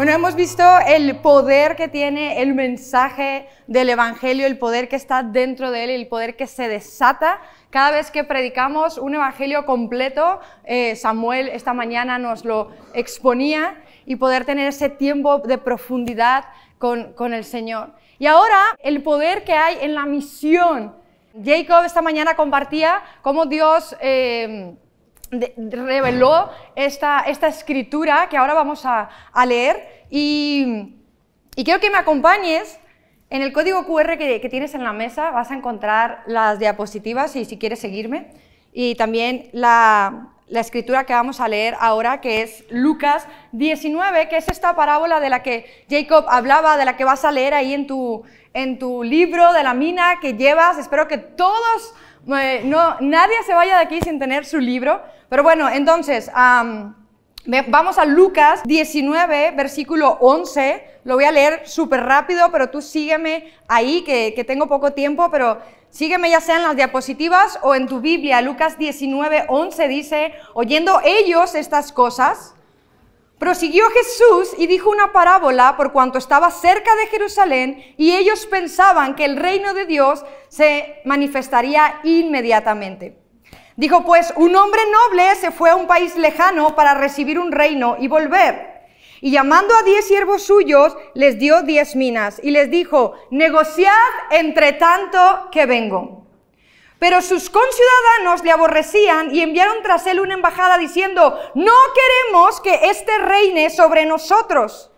Bueno, hemos visto el poder que tiene el mensaje del Evangelio, el poder que está dentro de él, el poder que se desata cada vez que predicamos un Evangelio completo. Eh, Samuel esta mañana nos lo exponía y poder tener ese tiempo de profundidad con, el Señor. Y ahora el poder que hay en la misión. Jacob esta mañana compartía cómo Dios... Eh, reveló esta, escritura que ahora vamos a, leer y, quiero que me acompañes. En el código QR que tienes en la mesa vas a encontrar las diapositivas y si quieres seguirme y también la, la escritura que vamos a leer ahora, que es Lucas 19, que es esta parábola de la que Jacob hablaba, de la que vas a leer ahí en tu, en tu libro de la mina que llevas. Espero que todos, eh, no, nadie se vaya de aquí sin tener su libro. Pero bueno, entonces, vamos a Lucas 19, versículo 11. Lo voy a leer súper rápido, pero tú sígueme ahí, que, que tengo poco tiempo, pero Sígueme ya sea en las diapositivas o en tu Biblia. Lucas 19, 11 dice, oyendo ellos estas cosas, prosiguió Jesús y dijo una parábola por cuanto estaba cerca de Jerusalén y ellos pensaban que el reino de Dios se manifestaría inmediatamente. Dijo pues, un hombre noble se fue a un país lejano para recibir un reino y volver. Y llamando a diez siervos suyos, les dio diez minas y les dijo, negociad entre tanto que vengo. Pero sus conciudadanos le aborrecían y enviaron tras él una embajada diciendo, no queremos que éste reine sobre nosotros.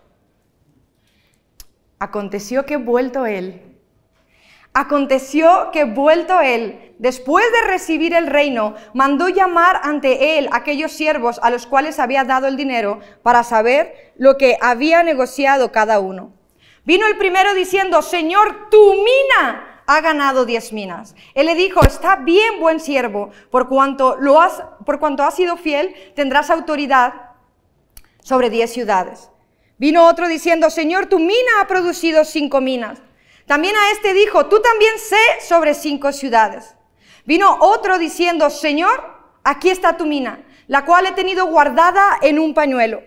Aconteció que vuelto él, Aconteció que vuelto él, después de recibir el reino, mandó llamar ante él aquellos siervos a los cuales había dado el dinero para saber lo que había negociado cada uno. Vino el primero diciendo, Señor, tu mina ha ganado diez minas. Él le dijo, está bien, buen siervo, por cuanto, lo has, por cuanto has sido fiel, tendrás autoridad sobre diez ciudades. Vino otro diciendo, Señor, tu mina ha producido cinco minas. También a este dijo, tú también sé sobre cinco ciudades. Vino otro diciendo, Señor, aquí está tu mina, la cual he tenido guardada en un pañuelo.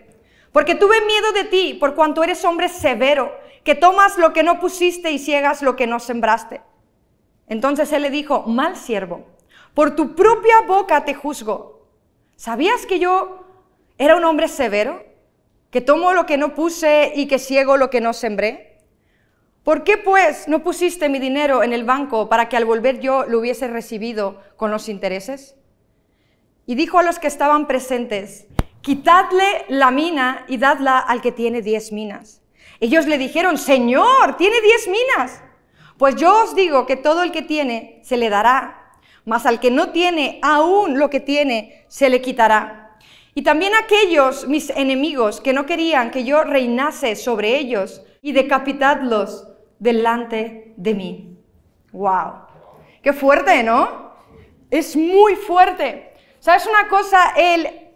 Porque tuve miedo de ti, por cuanto eres hombre severo, que tomas lo que no pusiste y ciegas lo que no sembraste. Entonces él le dijo, mal siervo, por tu propia boca te juzgo. ¿Sabías que yo era un hombre severo, que tomo lo que no puse y que ciego lo que no sembré? ¿Por qué pues no pusiste mi dinero en el banco para que al volver yo lo hubiese recibido con los intereses? Y dijo a los que estaban presentes, quitadle la mina y dadla al que tiene diez minas. Ellos le dijeron, Señor, tiene diez minas. Pues yo os digo que todo el que tiene se le dará, mas al que no tiene aún lo que tiene se le quitará. Y también aquellos mis enemigos que no querían que yo reinase sobre ellos y decapitadlos delante de mí. ¡Wow! ¡Qué fuerte, ¿no? Es muy fuerte. ¿Sabes una cosa? El,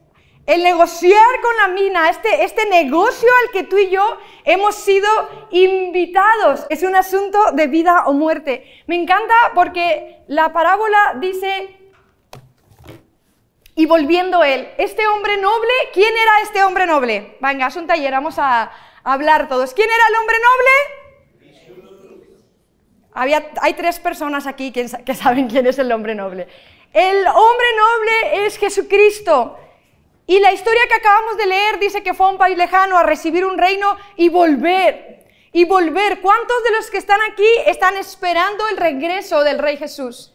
el negociar con la mina, este, este negocio al que tú y yo hemos sido invitados, es un asunto de vida o muerte. Me encanta porque la parábola dice y volviendo él, este hombre noble, ¿quién era este hombre noble? Venga, es un taller, vamos a hablar todos. ¿Quién era el hombre noble? hay tres personas aquí que, que saben quién es el hombre noble. El hombre noble es Jesucristo. Y la historia que acabamos de leer dice que fue a un país lejano a recibir un reino y volver. Y volver. ¿Cuántos de los que están aquí están esperando el regreso del Rey Jesús?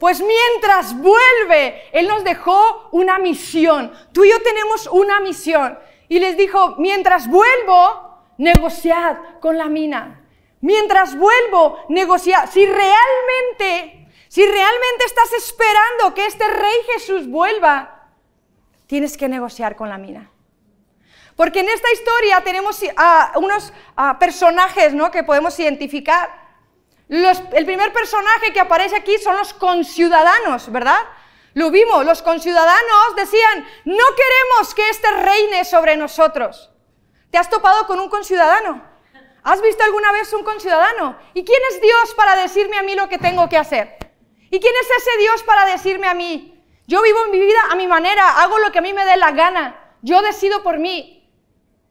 Pues mientras vuelve, Él nos dejó una misión. Tú y yo tenemos una misión. Y les dijo, mientras vuelvo, negociad con la mina. Mientras vuelvo, negociar. Si realmente, si realmente estás esperando que este Rey Jesús vuelva, tienes que negociar con la mina. Porque en esta historia tenemos eh, unos personajes ¿no? que podemos identificar. el primer personaje que aparece aquí son los conciudadanos, ¿verdad? Lo vimos, los conciudadanos decían, no queremos que este reine sobre nosotros. ¿Te has topado con un conciudadano? ¿Has visto alguna vez un conciudadano? ¿Y quién es Dios para decirme a mí lo que tengo que hacer? ¿Y quién es ese Dios para decirme a mí? Yo vivo mi vida a mi manera, hago lo que a mí me dé la gana, yo decido por mí.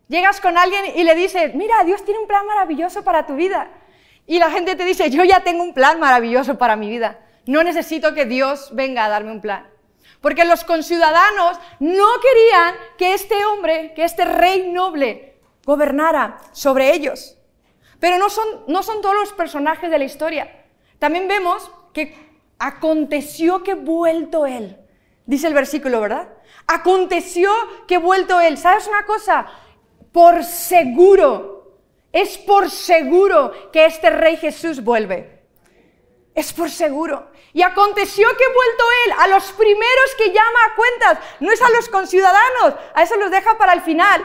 Llegas con alguien y le dices, mira, Dios tiene un plan maravilloso para tu vida. Y la gente te dice, yo ya tengo un plan maravilloso para mi vida. No necesito que Dios venga a darme un plan. Porque los conciudadanos no querían que este hombre, que este rey noble, gobernara sobre ellos. Pero no son, no son todos los personajes de la historia. También vemos que aconteció que vuelto él. Dice el versículo, ¿verdad? Aconteció que vuelto él. ¿Sabes una cosa? Por seguro, es por seguro que este rey Jesús vuelve. Es por seguro. Y aconteció que vuelto él, a los primeros que llama a cuentas, no es a los conciudadanos, a eso los deja para el final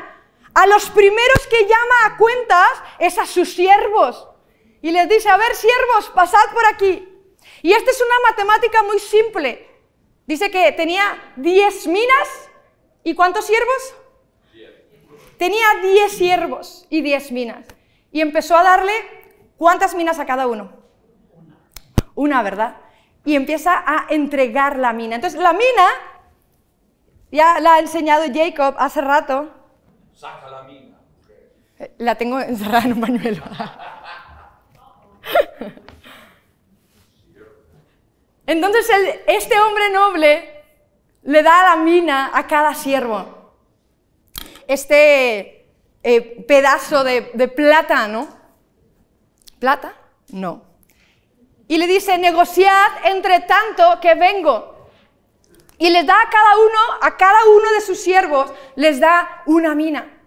a los primeros que llama a cuentas es a sus siervos. Y les dice, a ver, siervos, pasad por aquí. Y esta es una matemática muy simple. Dice que tenía 10 minas y ¿cuántos siervos? Tenía 10 siervos y 10 minas. Y empezó a darle cuántas minas a cada uno. Una, ¿verdad? Y empieza a entregar la mina. Entonces, la mina, ya la ha enseñado Jacob hace rato, Saca la mina. La tengo encerrada en un pañuelo. Entonces este hombre noble le da la mina a cada siervo. Este eh, pedazo de, de plata, ¿no? ¿Plata? No. Y le dice, negociad entre tanto que vengo y les da a cada uno, a cada uno de sus siervos, les da una mina.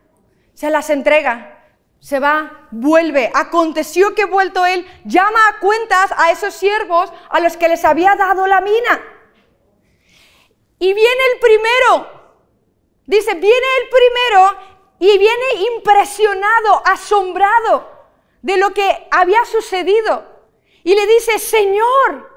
Se las entrega, se va, vuelve. Aconteció que vuelto él, llama a cuentas a esos siervos a los que les había dado la mina. Y viene el primero, dice, viene el primero y viene impresionado, asombrado de lo que había sucedido. Y le dice, Señor,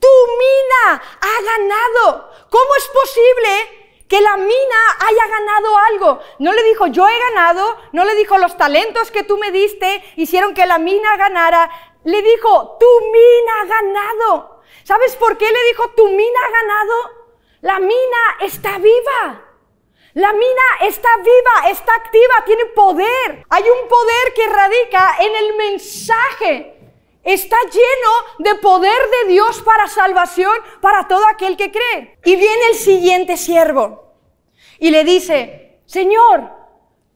tu mina ha ganado. ¿Cómo es posible que la mina haya ganado algo? No le dijo yo he ganado, no le dijo los talentos que tú me diste hicieron que la mina ganara. Le dijo, tu mina ha ganado. ¿Sabes por qué le dijo, tu mina ha ganado? La mina está viva. La mina está viva, está activa, tiene poder. Hay un poder que radica en el mensaje Está lleno de poder de Dios para salvación para todo aquel que cree. Y viene el siguiente siervo y le dice, Señor,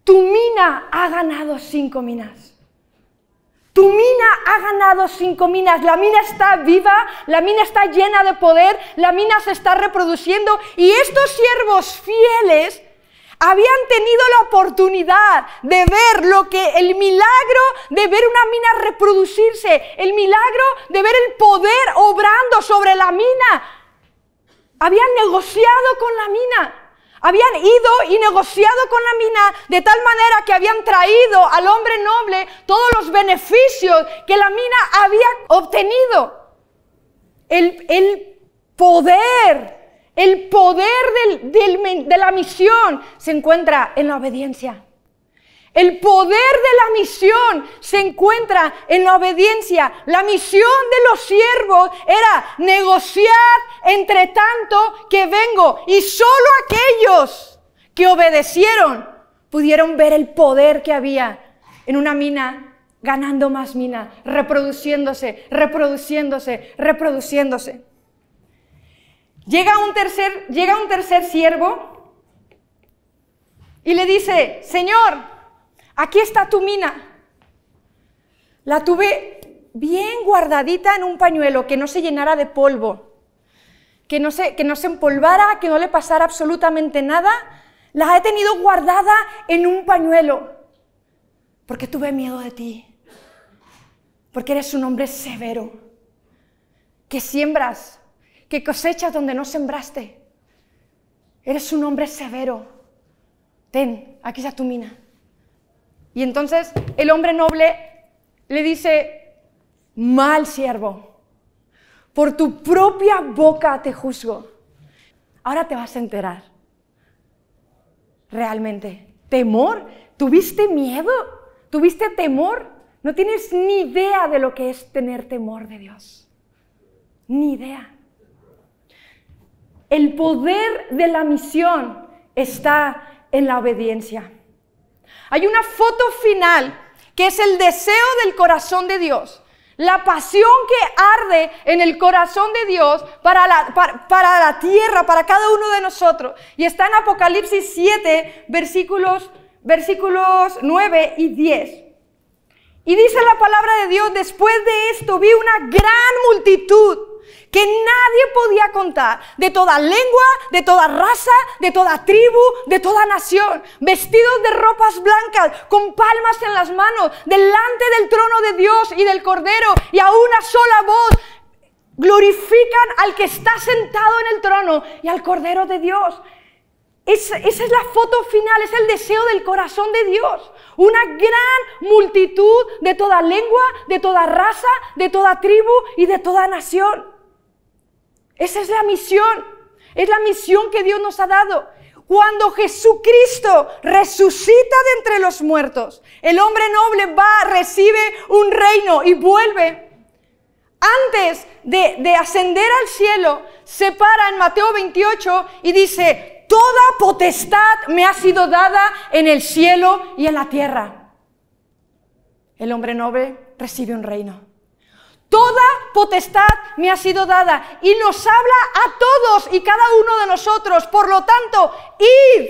tu mina ha ganado cinco minas. Tu mina ha ganado cinco minas. La mina está viva, la mina está llena de poder, la mina se está reproduciendo y estos siervos fieles habían tenido la oportunidad de ver lo que el milagro de ver una mina reproducirse, el milagro de ver el poder obrando sobre la mina. Habían negociado con la mina. Habían ido y negociado con la mina de tal manera que habían traído al hombre noble todos los beneficios que la mina había obtenido. El, el poder el poder de la misión se encuentra en la obediencia. El poder de la misión se encuentra en la obediencia. La misión de los siervos era negociar entre tanto que vengo. Y solo aquellos que obedecieron pudieron ver el poder que había en una mina, ganando más mina, reproduciéndose, reproduciéndose, reproduciéndose. Llega un tercer, siervo y le dice, Señor, aquí está tu mina. La tuve bien guardadita en un pañuelo que no se llenara de polvo, que no se, que no se empolvara, que no le pasara absolutamente nada. La he tenido guardada en un pañuelo porque tuve miedo de ti, porque eres un hombre severo, que siembras que cosechas donde no sembraste. Eres un hombre severo. Ten, aquí está tu mina. Y entonces el hombre noble le dice, mal siervo, por tu propia boca te juzgo. Ahora te vas a enterar. Realmente, temor, ¿tuviste miedo? ¿Tuviste temor? No tienes ni idea de lo que es tener temor de Dios. Ni idea. El poder de la misión está en la obediencia. Hay una foto final que es el deseo del corazón de Dios. La pasión que arde en el corazón de Dios para la, para, la, tierra, para cada uno de nosotros. Y está en Apocalipsis 7, versículos, versículos 9 y 10. Y dice la palabra de Dios, después de esto vi una gran multitud que nadie podía contar, de toda lengua, de toda raza, de toda tribu, de toda nación, vestidos de ropas blancas, con palmas en las manos, delante del trono de Dios y del Cordero, y a una sola voz glorifican al que está sentado en el trono y al Cordero de Dios. esa, es la foto final, es el deseo del corazón de Dios. Una gran multitud de toda lengua, de toda raza, de toda tribu y de toda nación. Esa es la misión. Es la misión que Dios nos ha dado. Cuando Jesucristo resucita de entre los muertos, el hombre noble va, recibe un reino y vuelve. Antes de, ascender al cielo, se para en Mateo 28 y dice, toda potestad me ha sido dada en el cielo y en la tierra. El hombre noble recibe un reino. Toda potestad me ha sido dada y nos habla a todos y cada uno de nosotros. Por lo tanto, id.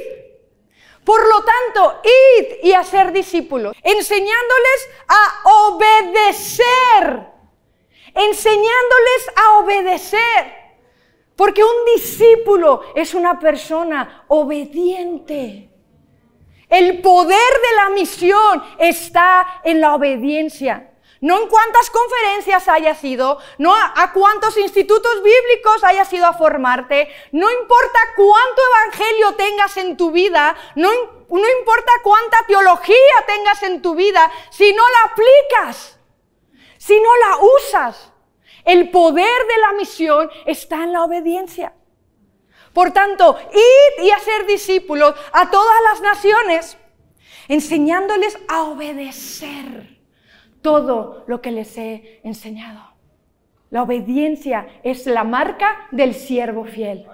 Por lo tanto, id y hacer discípulos, enseñándoles a obedecer. Enseñándoles a obedecer. Porque un discípulo es una persona obediente. El poder de la misión está en la obediencia no en cuántas conferencias hayas ido, no a, cuántos institutos bíblicos hayas ido a formarte, no importa cuánto evangelio tengas en tu vida, no, no importa cuánta teología tengas en tu vida, si no la aplicas, si no la usas. El poder de la misión está en la obediencia. Por tanto, id y hacer discípulos a todas las naciones, enseñándoles a obedecer todo lo que les he enseñado. La obediencia es la marca del siervo fiel.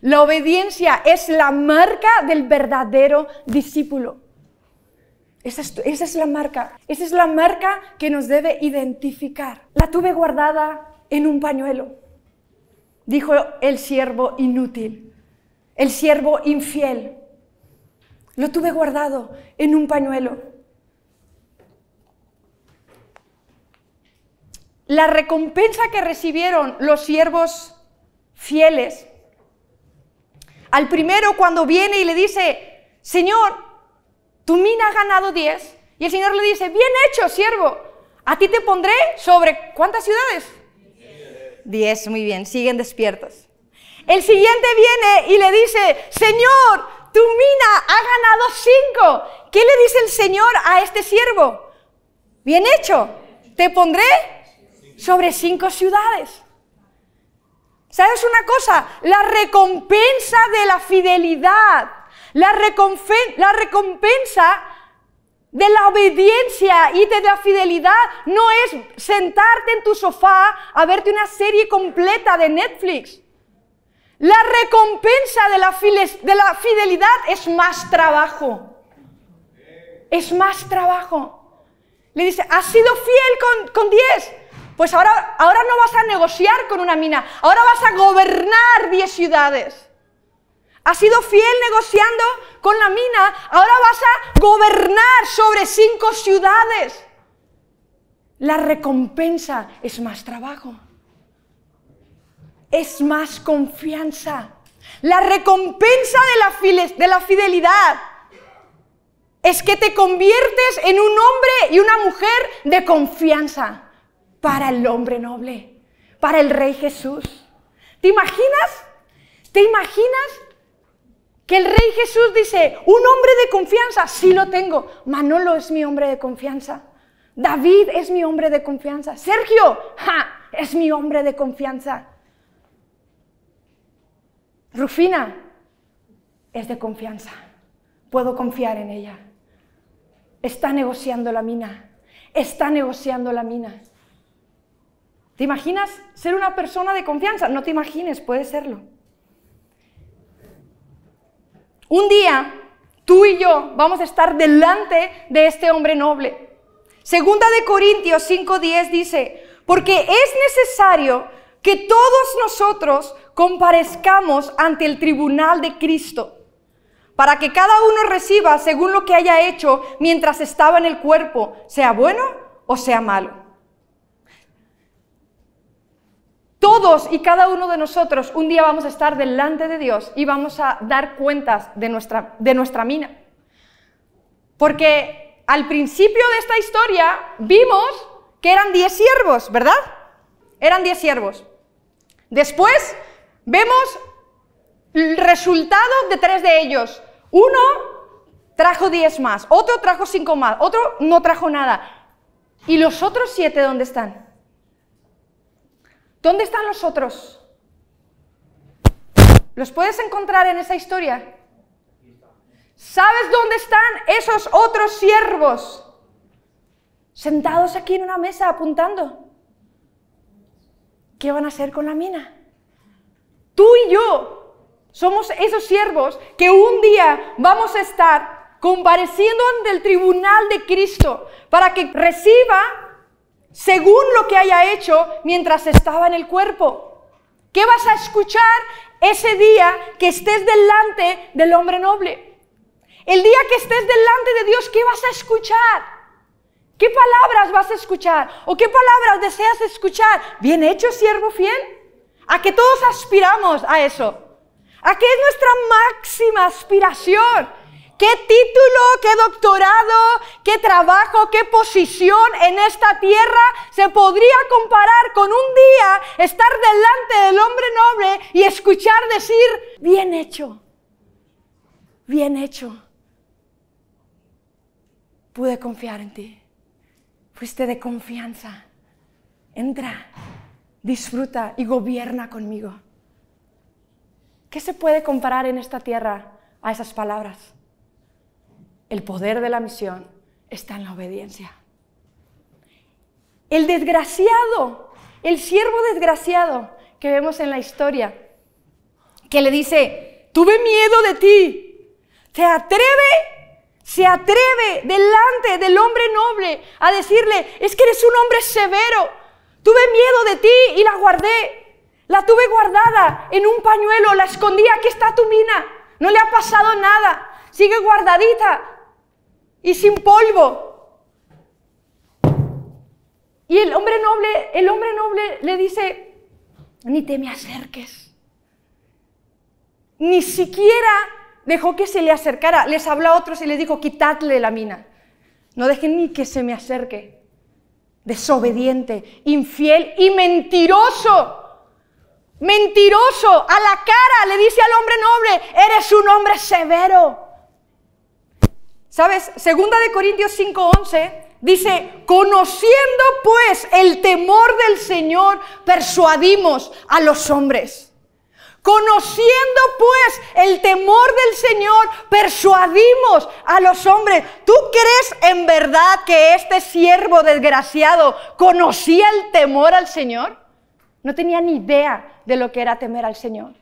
La obediencia es la marca del verdadero discípulo. Esa es, la marca. Esa es la marca que nos debe identificar. La tuve guardada en un pañuelo, dijo el siervo inútil, el siervo infiel. Lo tuve guardado en un pañuelo. la recompensa que recibieron los siervos fieles, al primero cuando viene y le dice, Señor, tu mina ha ganado 10, y el Señor le dice, bien hecho, siervo, a ti te pondré sobre cuántas ciudades? 10, muy bien, siguen despiertos. El siguiente viene y le dice, Señor, tu mina ha ganado 5. ¿Qué le dice el Señor a este siervo? Bien hecho, te pondré sobre cinco ciudades. ¿Sabes una cosa? La recompensa de la fidelidad, la, recompensa de la obediencia y de la fidelidad no es sentarte en tu sofá a verte una serie completa de Netflix. La recompensa de la, fidelidad es más trabajo. Es más trabajo. Le dice, has sido fiel con, con diez pues ahora, ahora no vas a negociar con una mina, ahora vas a gobernar 10 ciudades. Has sido fiel negociando con la mina, ahora vas a gobernar sobre 5 ciudades. La recompensa es más trabajo, es más confianza. La recompensa de de la fidelidad es que te conviertes en un hombre y una mujer de confianza para el hombre noble, para el rey Jesús. ¿Te imaginas? ¿Te imaginas que el rey Jesús dice, un hombre de confianza, sí lo tengo. Manolo es mi hombre de confianza. David es mi hombre de confianza. Sergio, es mi hombre de confianza. Rufina es de confianza. Puedo confiar en ella. Está negociando la mina. Está negociando la mina. ¿Te imaginas ser una persona de confianza? No te imagines, puede serlo. Un día, tú y yo vamos a estar delante de este hombre noble. Segunda de Corintios 5.10 dice, porque es necesario que todos nosotros comparezcamos ante el tribunal de Cristo, para que cada uno reciba según lo que haya hecho mientras estaba en el cuerpo, sea bueno o sea malo. Todos y cada uno de nosotros un día vamos a estar delante de Dios y vamos a dar cuentas de nuestra, de nuestra mina. Porque al principio de esta historia vimos que eran diez siervos, ¿verdad? Eran diez siervos. Después vemos el resultado de tres de ellos. Uno trajo diez más, otro trajo cinco más, otro no trajo nada. ¿Y los otros siete dónde están? ¿Dónde están los otros? ¿Los puedes encontrar en esa historia? ¿Sabes dónde están esos otros siervos? Sentados aquí en una mesa apuntando. ¿Qué van a hacer con la mina? Tú y yo somos esos siervos que un día vamos a estar compareciendo ante el tribunal de Cristo para que reciba según lo que haya hecho mientras estaba en el cuerpo. ¿Qué vas a escuchar ese día que estés delante del hombre noble? El día que estés delante de Dios, ¿qué vas a escuchar? ¿Qué palabras vas a escuchar? ¿O qué palabras deseas escuchar? Bien hecho, siervo fiel. A que todos aspiramos a eso. A que es nuestra máxima aspiración ¿Qué título, qué doctorado, qué trabajo, qué posición en esta tierra se podría comparar con un día estar delante del hombre noble y escuchar decir, bien hecho, bien hecho? Pude confiar en ti, fuiste de confianza, entra, disfruta y gobierna conmigo. ¿Qué se puede comparar en esta tierra a esas palabras? el poder de la misión está en la obediencia. El desgraciado, el siervo desgraciado que vemos en la historia, que le dice, tuve miedo de ti, se atreve, se atreve delante del hombre noble a decirle, es que eres un hombre severo, tuve miedo de ti y la guardé, la tuve guardada en un pañuelo, la escondí, aquí está tu mina, no le ha pasado nada, sigue guardadita, y sin polvo. Y el hombre noble, el hombre noble le dice, ni te me acerques. Ni siquiera dejó que se le acercara. Les habló a otros y les dijo, quitadle la mina. No dejen ni que se me acerque. Desobediente, infiel y mentiroso. Mentiroso, a la cara le dice al hombre noble, eres un hombre severo ¿Sabes? Segunda de Corintios 5:11 dice, conociendo pues el temor del Señor, persuadimos a los hombres. Conociendo pues el temor del Señor, persuadimos a los hombres. ¿Tú crees en verdad que este siervo desgraciado conocía el temor al Señor? No tenía ni idea de lo que era temer al Señor.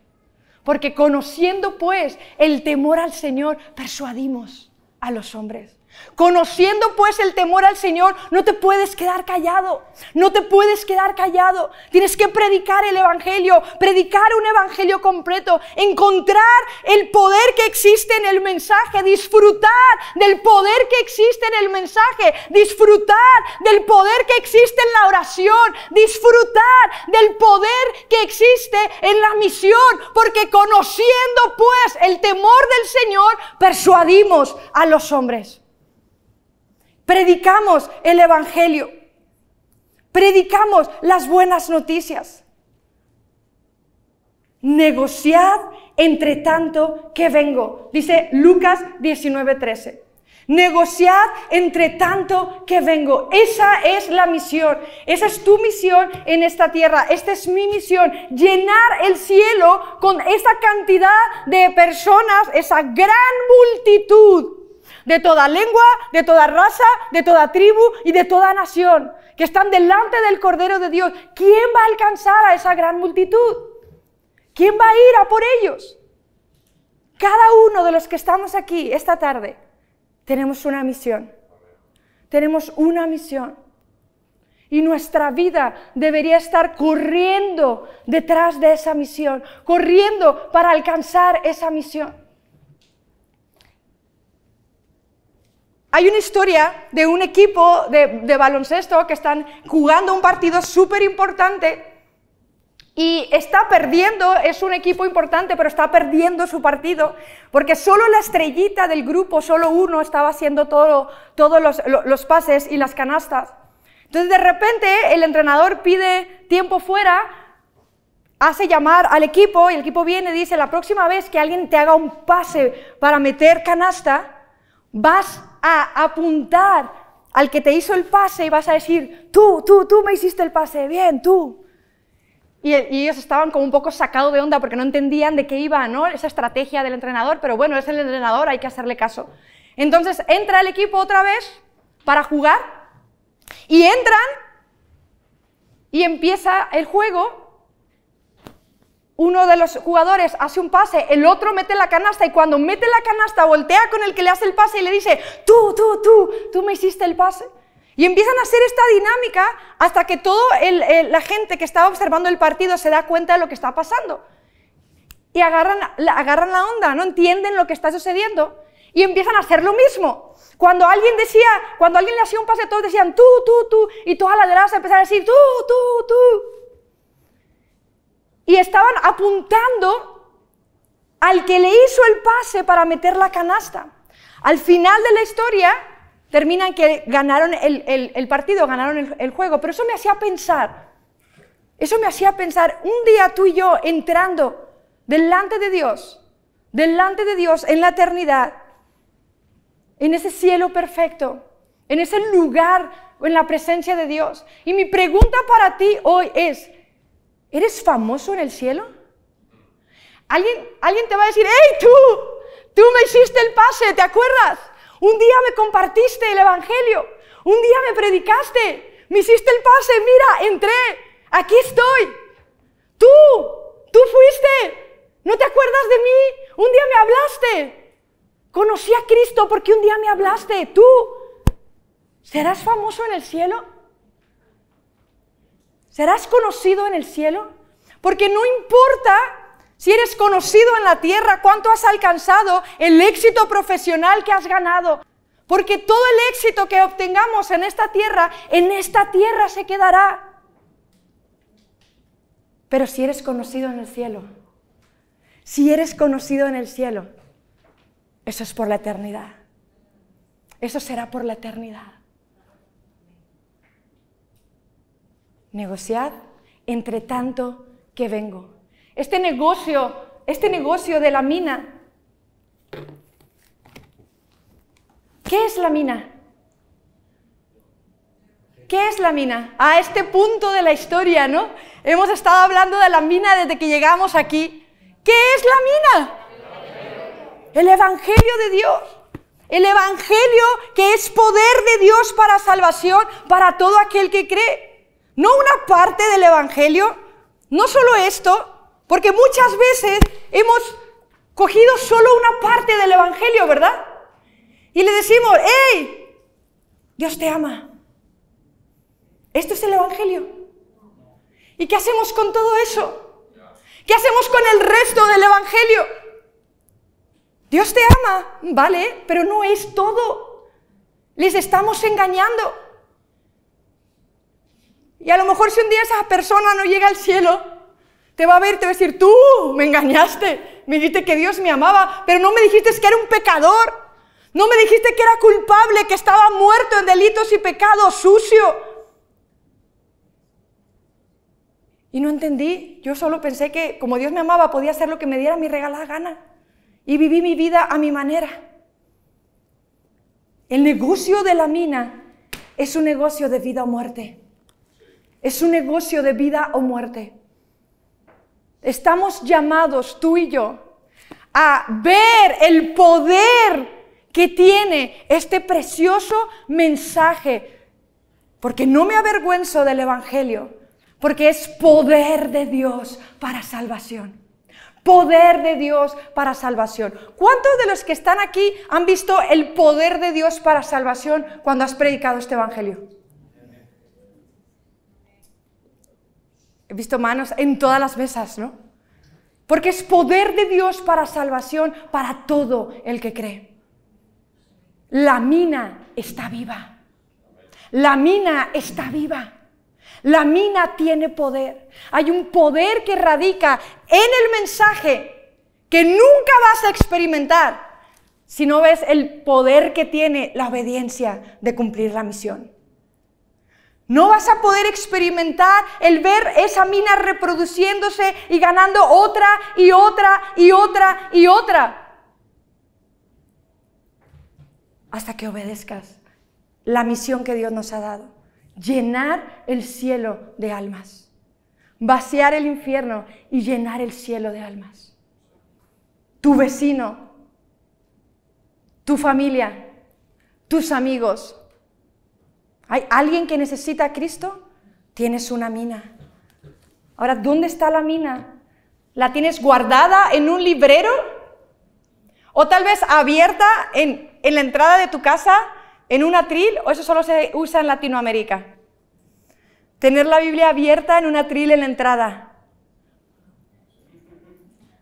Porque conociendo pues el temor al Señor, persuadimos a los hombres. Conociendo pues el temor al Señor, no te puedes quedar callado, no te puedes quedar callado. Tienes que predicar el Evangelio, predicar un Evangelio completo, encontrar el poder que existe en el mensaje, disfrutar del poder que existe en el mensaje, disfrutar del poder que existe en la oración, disfrutar del poder que existe en la misión, porque conociendo pues el temor del Señor, persuadimos a los hombres predicamos el Evangelio, predicamos las buenas noticias. Negociad entre tanto que vengo, dice Lucas 19:13. Negociad entre tanto que vengo. Esa es la misión. Esa es tu misión en esta tierra. Esta es mi misión. Llenar el cielo con esa cantidad de personas, esa gran multitud de toda lengua, de toda raza, de toda tribu y de toda nación, que están delante del Cordero de Dios. ¿Quién va a alcanzar a esa gran multitud? ¿Quién va a ir a por ellos? Cada uno de los que estamos aquí esta tarde tenemos una misión. Tenemos una misión. Y nuestra vida debería estar corriendo detrás de esa misión, corriendo para alcanzar esa misión. Hay una historia de un equipo de, baloncesto que están jugando un partido súper importante y está perdiendo, es un equipo importante, pero está perdiendo su partido, porque solo la estrellita del grupo, solo uno, estaba haciendo todos los, los, pases y las canastas. Entonces de repente el entrenador pide tiempo fuera, hace llamar al equipo y el equipo viene y dice, la próxima vez que alguien te haga un pase para meter canasta, vas a apuntar al que te hizo el pase y vas a decir, tú, tú, tú me hiciste el pase, bien, tú. Y, ellos estaban como un poco sacados de onda porque no entendían de qué iba ¿no? esa estrategia del entrenador, pero bueno, es el entrenador, hay que hacerle caso. Entonces entra el equipo otra vez para jugar y entran y empieza el juego uno de los jugadores hace un pase, el otro mete la canasta y cuando mete la canasta voltea con el que le hace el pase y le dice, tú, tú, tú, tú me hiciste el pase. Y empiezan a hacer esta dinámica hasta que toda la gente que estaba observando el partido se da cuenta de lo que está pasando. Y agarran, agarran la onda, no entienden lo que está sucediendo y empiezan a hacer lo mismo. Cuando alguien decía, cuando alguien le hacía un pase, todos decían tú, tú, tú, y toda la grasa empezaron a decir tú, tú, tú y estaban apuntando al que le hizo el pase para meter la canasta. Al final de la historia terminan que ganaron el, partido, ganaron el, el juego, pero eso me hacía pensar, eso me hacía pensar, un día tú y yo entrando delante de Dios, delante de Dios en la eternidad, en ese cielo perfecto, en ese lugar, en la presencia de Dios. Y mi pregunta para ti hoy es, ¿Eres famoso en el cielo? ¿Alguien, alguien te va a decir, hey tú, tú me hiciste el pase, ¿te acuerdas? Un día me compartiste el Evangelio, un día me predicaste, me hiciste el pase, mira, entré, aquí estoy. Tú, tú fuiste, ¿no te acuerdas de mí? Un día me hablaste, conocí a Cristo porque un día me hablaste, tú. ¿Serás famoso en el cielo? ¿Serás conocido en el cielo? Porque no importa si eres conocido en la tierra, cuánto has alcanzado, el éxito profesional que has ganado. Porque todo el éxito que obtengamos en esta tierra, en esta tierra se quedará. Pero si eres conocido en el cielo, si eres conocido en el cielo, eso es por la eternidad. Eso será por la eternidad. negociad entre tanto que vengo. Este negocio, este negocio de la mina. ¿Qué es la mina? ¿Qué es la mina? A este punto de la historia, ¿no? Hemos estado hablando de la mina desde que llegamos aquí. ¿Qué es la mina? El Evangelio de Dios. El Evangelio que es poder de Dios para salvación para todo aquel que cree no una parte del Evangelio. No solo esto, porque muchas veces hemos cogido solo una parte del Evangelio, ¿verdad? Y le decimos, ¡Ey! Dios te ama. Esto es el Evangelio. ¿Y qué hacemos con todo eso? ¿Qué hacemos con el resto del Evangelio? Dios te ama, vale, pero no es todo. Les estamos engañando. Y a lo mejor si un día esa persona no llega al cielo, te va a ver te va a decir, tú me engañaste, me dijiste que Dios me amaba, pero no me dijiste que era un pecador, no me dijiste que era culpable, que estaba muerto en delitos y pecados, sucio. Y no entendí, yo solo pensé que como Dios me amaba podía hacer lo que me diera mi regalada gana. Y viví mi vida a mi manera. El negocio de la mina es un negocio de vida o muerte. Es un negocio de vida o muerte. Estamos llamados, tú y yo, a ver el poder que tiene este precioso mensaje, porque no me avergüenzo del Evangelio, porque es poder de Dios para salvación. Poder de Dios para salvación. ¿Cuántos de los que están aquí han visto el poder de Dios para salvación cuando has predicado este Evangelio? He visto manos en todas las mesas, ¿no? Porque es poder de Dios para salvación para todo el que cree. La mina está viva. La mina está viva. La mina tiene poder. Hay un poder que radica en el mensaje que nunca vas a experimentar si no ves el poder que tiene la obediencia de cumplir la misión. No vas a poder experimentar el ver esa mina reproduciéndose y ganando otra y otra y otra y otra. Hasta que obedezcas la misión que Dios nos ha dado. Llenar el cielo de almas. Vaciar el infierno y llenar el cielo de almas. Tu vecino, tu familia, tus amigos, ¿Hay alguien que necesita a Cristo? Tienes una mina. Ahora, ¿dónde está la mina? ¿La tienes guardada en un librero? ¿O tal vez abierta en, la entrada de tu casa, en un atril? ¿O eso solo se usa en Latinoamérica? Tener la Biblia abierta en un atril en la entrada.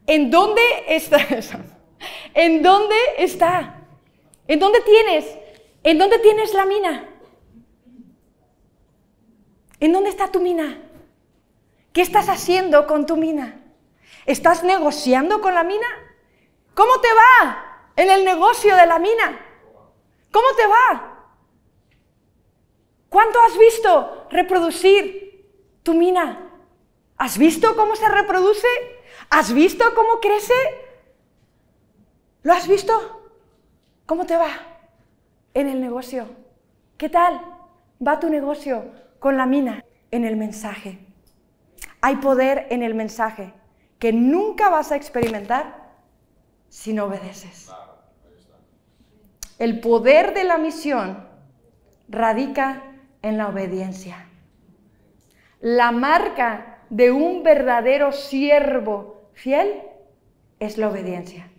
¿En dónde está eso? ¿En dónde está? ¿En dónde tienes? ¿En dónde tienes la mina? ¿En dónde está tu mina? ¿Qué estás haciendo con tu mina? ¿Estás negociando con la mina? ¿Cómo te va en el negocio de la mina? ¿Cómo te va? ¿Cuánto has visto reproducir tu mina? ¿Has visto cómo se reproduce? ¿Has visto cómo crece? ¿Lo has visto? ¿Cómo te va en el negocio? ¿Qué tal va tu negocio? con la mina en el mensaje. Hay poder en el mensaje que nunca vas a experimentar si no obedeces. El poder de la misión radica en la obediencia. La marca de un verdadero siervo fiel es la obediencia.